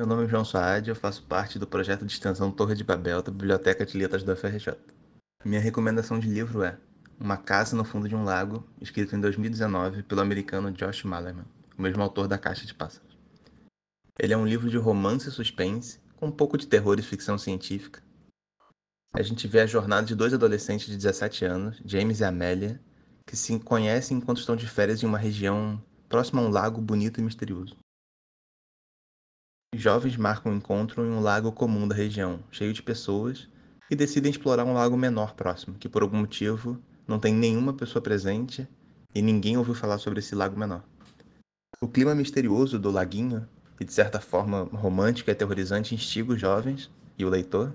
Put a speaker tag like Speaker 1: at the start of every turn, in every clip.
Speaker 1: Meu nome é João Soad e eu faço parte do projeto de extensão Torre de Babel da Biblioteca de Letras da UFRJ. Minha recomendação de livro é Uma Casa no Fundo de um Lago, escrito em 2019 pelo americano Josh Malerman, o mesmo autor da Caixa de Pássaros. Ele é um livro de romance e suspense, com um pouco de terror e ficção científica. A gente vê a jornada de dois adolescentes de 17 anos, James e Amélia, que se conhecem enquanto estão de férias em uma região próxima a um lago bonito e misterioso. Jovens marcam um encontro em um lago comum da região, cheio de pessoas, e decidem explorar um lago menor próximo, que por algum motivo não tem nenhuma pessoa presente e ninguém ouviu falar sobre esse lago menor. O clima misterioso do laguinho, e de certa forma romântico e aterrorizante, instiga os jovens e o leitor,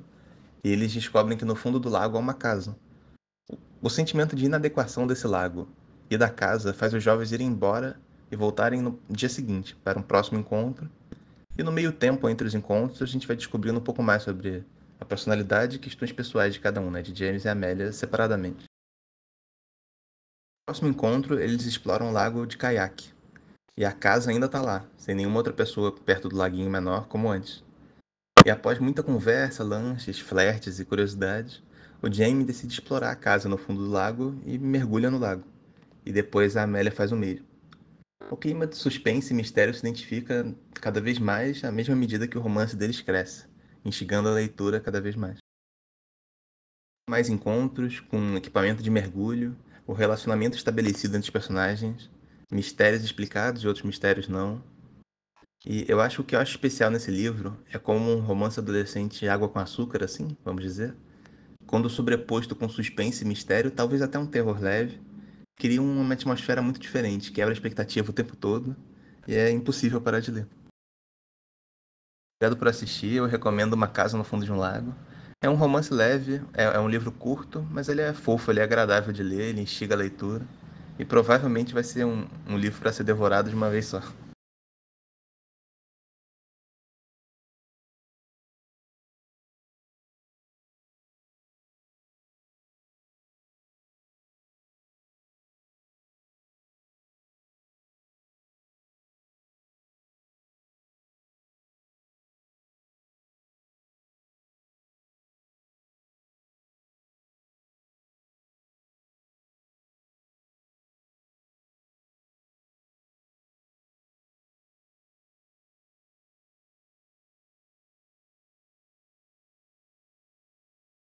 Speaker 1: e eles descobrem que no fundo do lago há uma casa. O sentimento de inadequação desse lago e da casa faz os jovens irem embora e voltarem no dia seguinte para um próximo encontro e no meio tempo entre os encontros, a gente vai descobrindo um pouco mais sobre a personalidade e questões pessoais de cada um, né, de James e Amélia separadamente. No próximo encontro, eles exploram um lago de caiaque. E a casa ainda está lá, sem nenhuma outra pessoa perto do laguinho menor como antes. E após muita conversa, lanches, flertes e curiosidades, o Jamie decide explorar a casa no fundo do lago e mergulha no lago. E depois a Amélia faz o mesmo. O clima de suspense e mistério se identifica cada vez mais à mesma medida que o romance deles cresce, instigando a leitura cada vez mais. Mais encontros, com equipamento de mergulho, o relacionamento estabelecido entre os personagens, mistérios explicados e outros mistérios não. E eu acho que o que eu acho especial nesse livro é como um romance adolescente água com açúcar, assim, vamos dizer, quando sobreposto com suspense e mistério, talvez até um terror leve cria uma atmosfera muito diferente, quebra a expectativa o tempo todo e é impossível parar de ler. Obrigado por assistir, eu recomendo Uma Casa no Fundo de um Lago. É um romance leve, é, é um livro curto, mas ele é fofo, ele é agradável de ler, ele instiga a leitura e provavelmente vai ser um, um livro para ser devorado de uma vez só.